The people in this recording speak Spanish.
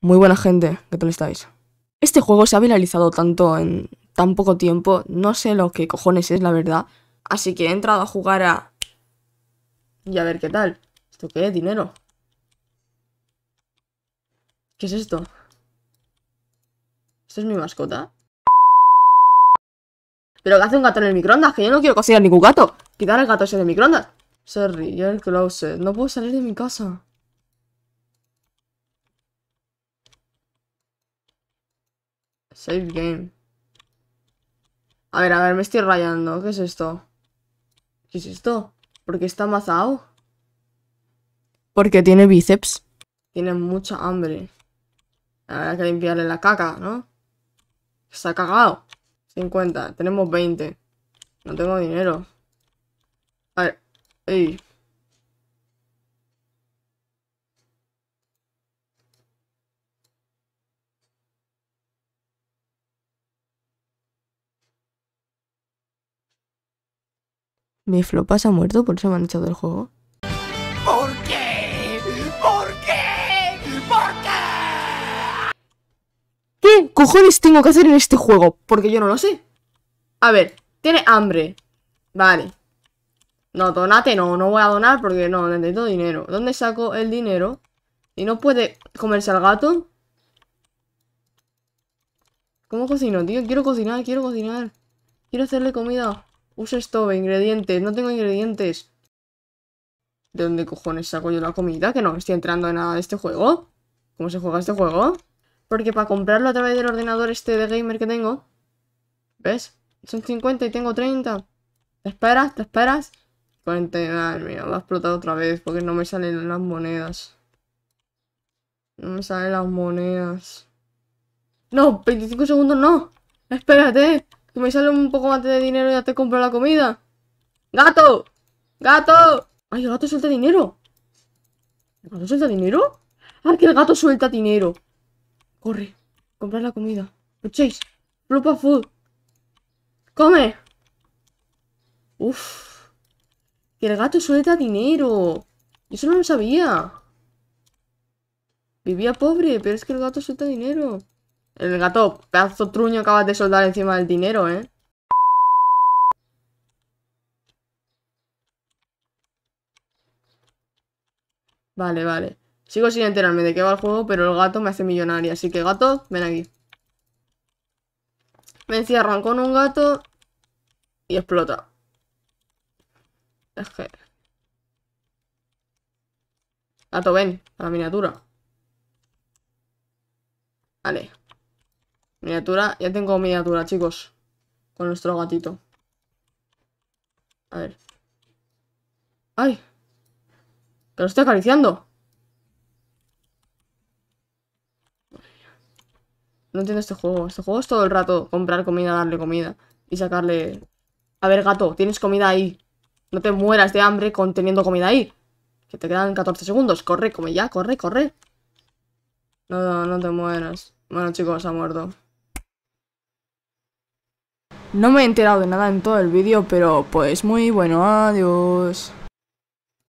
Muy buena gente, ¿qué tal estáis? Este juego se ha viralizado tanto en tan poco tiempo, no sé lo que cojones es la verdad, así que he entrado a jugar a... Y a ver qué tal. ¿Esto qué? ¿Dinero? ¿Qué es esto? ¿Esto es mi mascota? ¿Pero qué hace un gato en el microondas? Que yo no quiero cocinar ningún gato. Quitar el gato ese de microondas. Sorry, el closet. Eh. No puedo salir de mi casa. Save game. A ver, a ver, me estoy rayando. ¿Qué es esto? ¿Qué es esto? ¿Por qué está amazado? Porque tiene bíceps. Tiene mucha hambre. Habrá que limpiarle la caca, ¿no? Está cagado. 50. Tenemos 20. No tengo dinero. A ver. Mi flopas ha muerto, por eso me han echado del juego. ¿Por qué? ¿Por qué? ¿Por qué? ¿Qué cojones tengo que hacer en este juego? Porque yo no lo sé. A ver, tiene hambre. Vale. No, donate no, no voy a donar porque no, necesito dinero. ¿Dónde saco el dinero? ¿Y no puede comerse al gato? ¿Cómo cocino, tío? Quiero cocinar, quiero cocinar. Quiero hacerle comida. Usa esto, ingredientes. No tengo ingredientes. ¿De dónde cojones saco yo la comida? Que no estoy entrando en nada de este juego. ¿Cómo se juega este juego? Porque para comprarlo a través del ordenador este de gamer que tengo... ¿Ves? Son 50 y tengo 30. ¿Te esperas? ¿Te esperas? 40, madre mira, Va ha explotado otra vez porque no me salen las monedas. No me salen las monedas. No, 25 segundos no. Espérate me sale un poco más de dinero ya te compro la comida. ¡Gato! ¡Gato! ¡Ay, el gato suelta dinero! ¿El gato suelta dinero? ¡Ah, que el gato suelta dinero! Corre, comprar la comida. ¡Luchéis! Propa food. ¡Come! Uf. Que el gato suelta dinero. Yo eso no lo sabía. Vivía pobre, pero es que el gato suelta dinero. El gato, pedazo truño acaba de soldar encima del dinero, ¿eh? Vale, vale. Sigo sin enterarme de qué va el juego, pero el gato me hace millonaria. Así que gato, ven aquí. Me encierran con un gato y explota. Es que... Gato, ven, a la miniatura. Vale. Miniatura, ya tengo miniatura, chicos. Con nuestro gatito. A ver. ¡Ay! ¡Que lo estoy acariciando! No entiendo este juego. Este juego es todo el rato comprar comida, darle comida y sacarle... A ver, gato, tienes comida ahí. No te mueras de hambre con teniendo comida ahí. Que te quedan 14 segundos. Corre, come ya, corre, corre. No, no, no te mueras. Bueno, chicos, ha muerto. No me he enterado de nada en todo el vídeo, pero pues muy bueno, adiós.